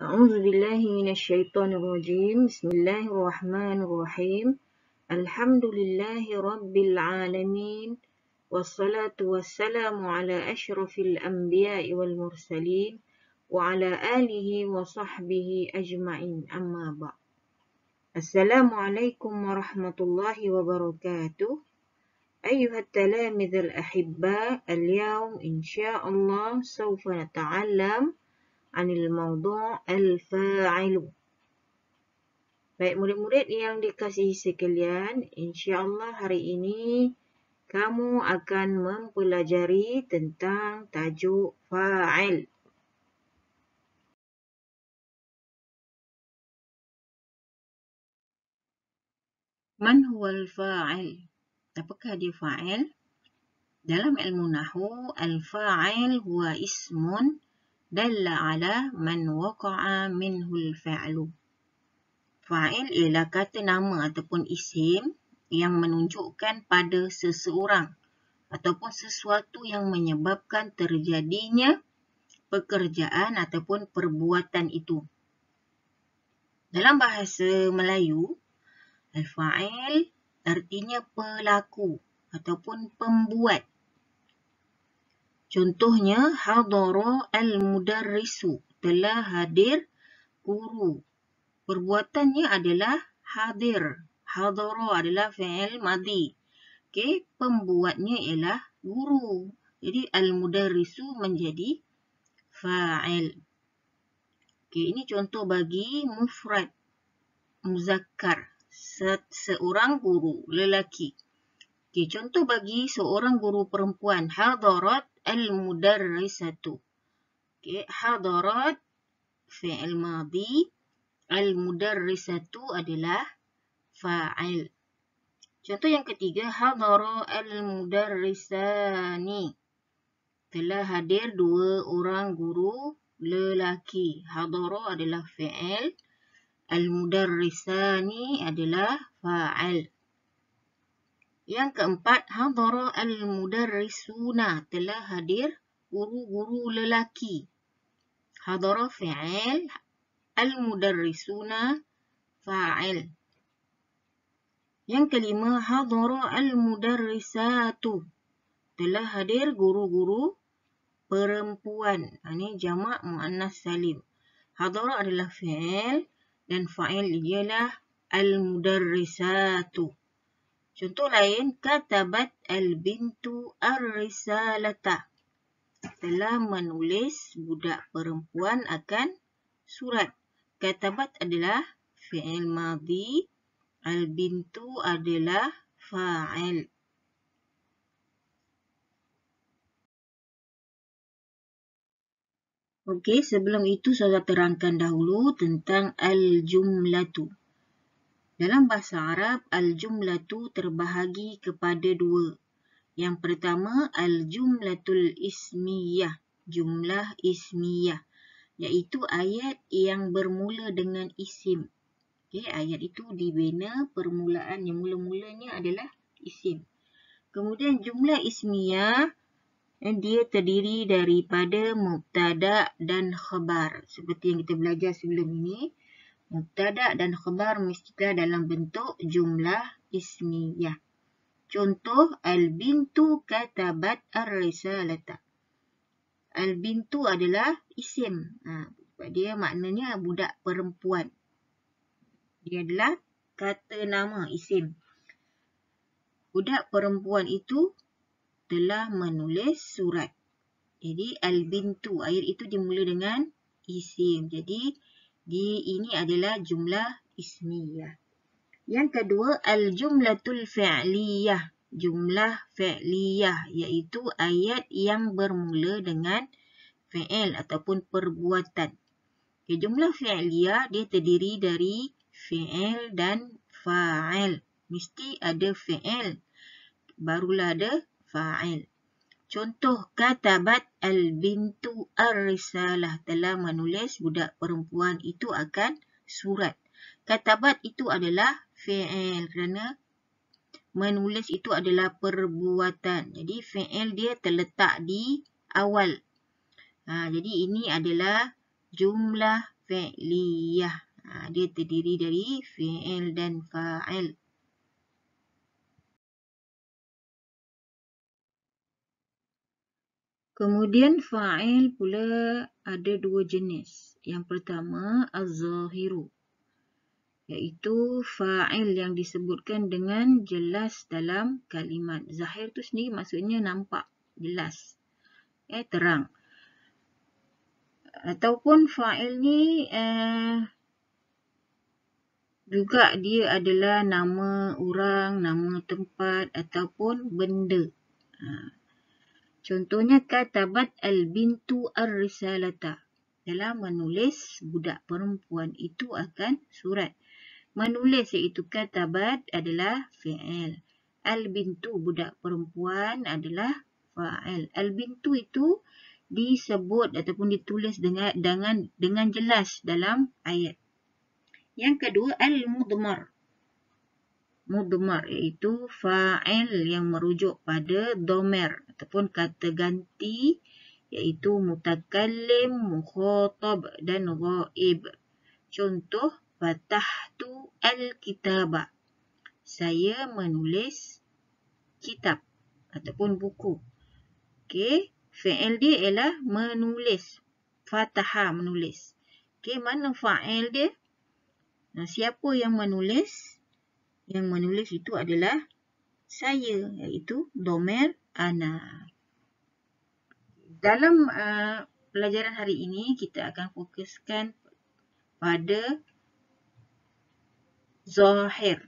أعوذ بالله من الشيطان الرجيم بسم الله الرحمن الرحيم الحمد لله رب العالمين والصلاة والسلام على أشرف الأنبياء والمرسلين وعلى آله وصحبه أجمعين أما بعد السلام عليكم ورحمة الله وبركاته أيها التلامذة الأحباء اليوم إن شاء الله سوف نتعلم عن الموضوع الفاعل Baik murid-murid yang dikasihi sekalian, insya-Allah hari ini kamu akan mempelajari tentang tajuk fa'il. Man huwa fail Apakah dia fa'il? Dalam ilmu nahu, al-fa'il huwa ismun دل على من وقع منه الفعل. Fa'il ialah kata nama ataupun isim yang menunjukkan pada seseorang ataupun sesuatu yang menyebabkan terjadinya pekerjaan ataupun perbuatan itu. Dalam bahasa Melayu, al-fa'il artinya pelaku ataupun pembuat. Contohnya, hadara al-mudarrisu. Telah hadir guru. Perbuatannya adalah hadir. Hadara adalah fi'il madhi. Okey, pembuatnya ialah guru. Jadi, al-mudarrisu menjadi fa'il. Okey, ini contoh bagi mufrad. Muzakkar. Se seorang guru lelaki. Okey, contoh bagi seorang guru perempuan. Hadarat المدرسة okay. حضرت فعل ماضي المدرسة adalah فاعل Contoh yang ketiga حضر المدرسان telah hadir dua orang guru lelaki حضر adalah فعل المدرسان adalah فاعل yang keempat, hadara al-mudarrisuna telah hadir guru-guru lelaki. Hadara fi'il al-mudarrisuna fa'il. Yang kelima, hadara al-mudarrisatu telah hadir guru-guru perempuan. Ha, ini jama' mu'annas salim. Hadara adalah fi'il dan fa'il ialah al-mudarrisatu. Contoh lain, katabat al-bintu ar-risalata. Telah menulis budak perempuan akan surat. Katabat adalah fi'il madhi. Al-bintu adalah fa'il. Okey, sebelum itu saya terangkan dahulu tentang al-jumlatu. Dalam bahasa Arab, al-jumlatu terbahagi kepada dua. Yang pertama, al-jumlatul ismiyah, jumlah ismiyah, iaitu ayat yang bermula dengan isim. Okay, ayat itu dibina permulaan yang mula-mulanya adalah isim. Kemudian jumlah ismiyah, eh, dia terdiri daripada mubtada dan khabar. Seperti yang kita belajar sebelum ini mubtada dan khabar mestilah dalam bentuk jumlah ismiyah. Contoh al-bintu katabat ar-risalata. Al-bintu adalah isim. Ha, dia maknanya budak perempuan. Dia adalah kata nama isim. Budak perempuan itu telah menulis surat. Jadi al-bintu air itu dimula dengan isim. Jadi di ini adalah jumlah ismiyah. Yang kedua al-jumlatul fi'liyah, jumlah fi'liyah iaitu ayat yang bermula dengan fi'il ataupun perbuatan. Okay, jumlah fi'liyah dia terdiri dari fi'il dan fa'il. Mesti ada fi'il barulah ada fa'il. Contoh katabat al-bintu ar-risalah telah menulis budak perempuan itu akan surat. Katabat itu adalah fi'il kerana menulis itu adalah perbuatan. Jadi fi'il dia terletak di awal. Ha, jadi ini adalah jumlah fi'liyah. Ha, dia terdiri dari fi'il dan fa'il. Kemudian fa'il pula ada dua jenis. Yang pertama az-zahiru iaitu fa'il yang disebutkan dengan jelas dalam kalimat. Zahir tu sendiri maksudnya nampak, jelas, eh, terang. Ataupun fa'il ni eh, juga dia adalah nama orang, nama tempat ataupun benda. Haa. Contohnya katabat al-bintu ar-risalata. Dalam menulis budak perempuan itu akan surat. Menulis iaitu katabat adalah fi'il. Al-bintu budak perempuan adalah fa'il. Al-bintu itu disebut ataupun ditulis dengan dengan dengan jelas dalam ayat. Yang kedua al-mudmar mudmar iaitu fa'il yang merujuk pada domer ataupun kata ganti iaitu mutakallim, mukhatab dan ghaib. Contoh fatahtu al-kitaba. Saya menulis kitab ataupun buku. Okey, fa'il dia ialah menulis. Fataha menulis. Okey, mana fa'il dia? Nah, siapa yang menulis? yang menulis itu adalah saya iaitu domer ana. Dalam uh, pelajaran hari ini kita akan fokuskan pada Zohir.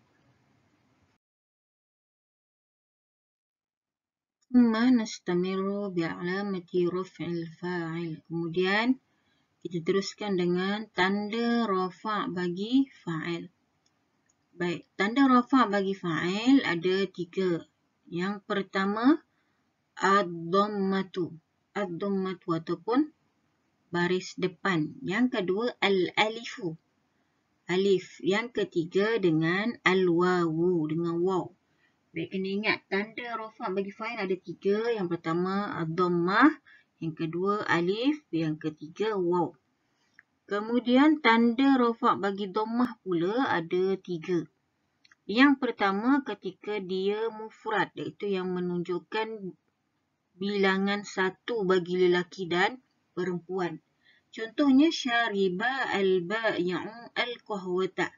Kemudian nastamiru bi'alamati raf'il fa'il. Kemudian kita teruskan dengan tanda rafa' bagi fa'il. Baik, tanda rafa' bagi fa'il ada tiga. Yang pertama, ad-dommatu. Ad-dommatu ataupun baris depan. Yang kedua, al-alifu. Alif. Yang ketiga dengan al-wawu, dengan waw. Baik, kena ingat tanda rafa' bagi fa'il ada tiga. Yang pertama, ad-dommah. Yang kedua, alif. Yang ketiga, waw. Kemudian, tanda rofak bagi domah pula ada tiga. Yang pertama ketika dia mufrad iaitu yang menunjukkan bilangan satu bagi lelaki dan perempuan. Contohnya syariba al-ba'i'u al-qahwata.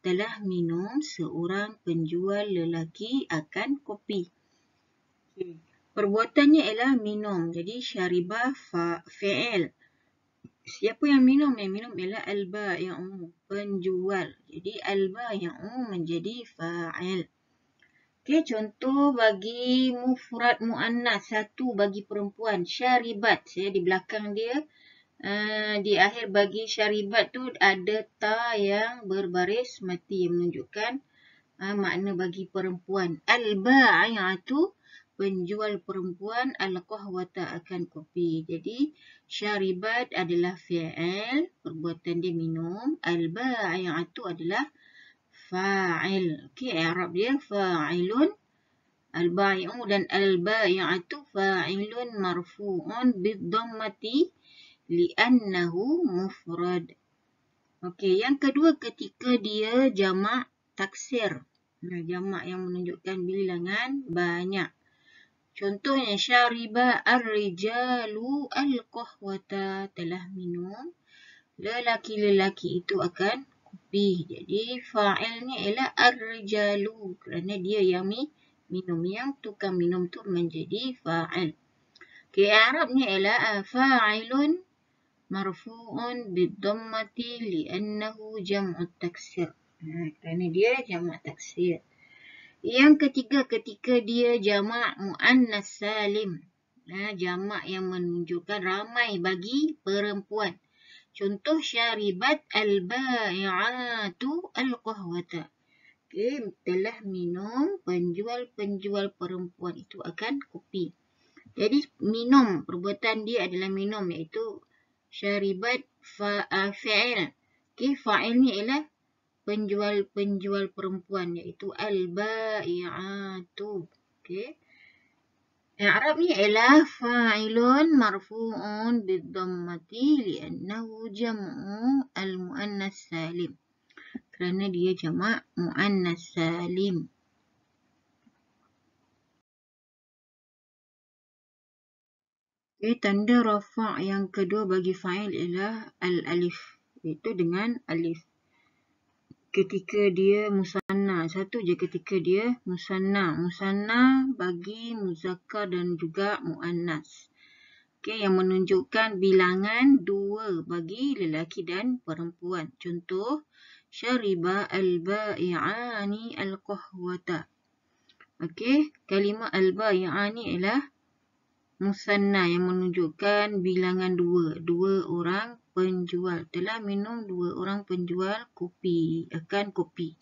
Telah minum seorang penjual lelaki akan kopi. Okay. Perbuatannya ialah minum. Jadi syariba fa'il. Fa Siapa yang minum? Yang minum ialah alba yang umum penjual. Jadi alba yang umum menjadi fa'il. Okay contoh bagi mufrad mu'annas satu bagi perempuan. Syaribat, ya, di belakang dia. Uh, di akhir bagi syaribat tu ada ta yang berbaris mati yang menunjukkan uh, makna bagi perempuan. alba yang al penjual perempuan al-qahwata akan kopi. Jadi, syaribat adalah fi'il, perbuatan dia minum. Al-ba'i'atu adalah fa'il. Okey, eh, Arab dia fa'ilun. Al-ba'i'u dan al-ba'i'atu fa'ilun marfu'un bidhammati li'annahu mufrad. Okey, yang kedua ketika dia jama' taksir. Jama' yang menunjukkan bilangan banyak. Contohnya, syariba ar-rijalu al-kuhwata telah minum. Lelaki-lelaki itu akan kopi. Jadi, fa'ilnya ialah ar-rijalu kerana dia yang mi, minum. Yang tukang minum tu menjadi fa'il. Okay, Arabnya ialah ah, fa'ilun marfu'un bidhammati li'annahu jam'ut taksir. Nah, kerana dia jam'ut taksir. Yang ketiga ketika dia jamak mu'annas salim. Ha, jamak yang menunjukkan ramai bagi perempuan. Contoh syaribat al-ba'i'atu al-quhwata. Okay, telah minum penjual-penjual perempuan itu akan kopi. Jadi minum, perbuatan dia adalah minum iaitu syaribat fa'il. Ah, okay, fa'il ni ialah penjual-penjual perempuan iaitu al-ba'i'atu. Okey. Yang Arab ni ialah fa'ilun marfu'un bidhammati li'annahu jam'u al-mu'annas salim. Kerana dia jamak mu'annas salim. Okay, tanda rafa' yang kedua bagi fa'il ialah al-alif. Iaitu dengan alif ketika dia musanna satu je ketika dia musanna musanna bagi muzakkar dan juga muannas okey yang menunjukkan bilangan dua bagi lelaki dan perempuan contoh syariba albai'ani alqahwata okey kalimah albai'ani ialah musanna yang menunjukkan bilangan dua. Dua orang penjual. Telah minum dua orang penjual kopi. Akan kopi.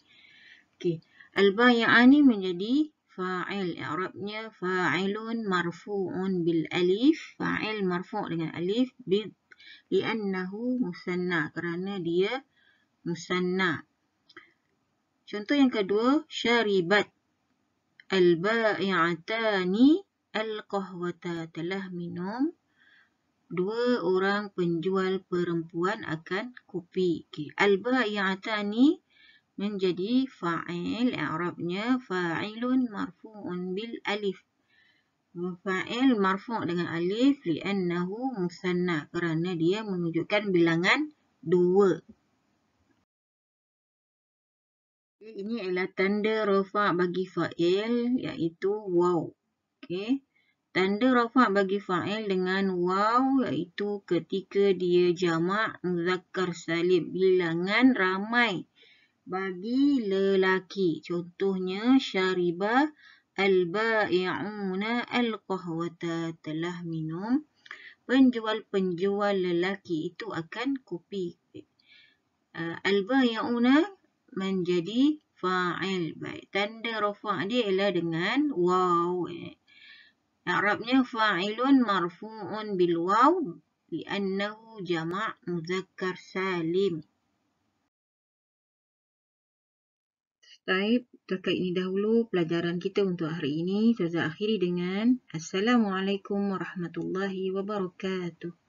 Okey. Al-Bay'ani menjadi fa'il. Arabnya fa'ilun marfu'un bil-alif. Fa'il marfu' dengan alif. Li'annahu musanna. Kerana dia musanna. Contoh yang kedua. Syaribat. Al-Bay'atani. al al-qahwata telah minum dua orang penjual perempuan akan kopi. Okay. Al-ba'i'atani menjadi fa'il. Arabnya fa'ilun marfu'un bil alif. Fa'il marfu' dengan alif li'annahu musanna kerana dia menunjukkan bilangan dua. ini adalah tanda rafa' bagi fa'il iaitu waw. Okay tanda rafa' bagi fa'il dengan waw iaitu ketika dia jamak muzakkar salib bilangan ramai bagi lelaki contohnya syariba al-ba'i'una al telah minum penjual-penjual lelaki itu akan kopi eh, al-ba'i'una menjadi fa'il baik tanda rafa' dia ialah dengan waw إعرابنا فاعلٌ مرفوعٌ بالواو لأنه جمع مذكر سالم. طيب dekat ini dahulu pelajaran kita untuk hari ini. Saya akhiri dengan Assalamualaikum warahmatullahi wabarakatuh.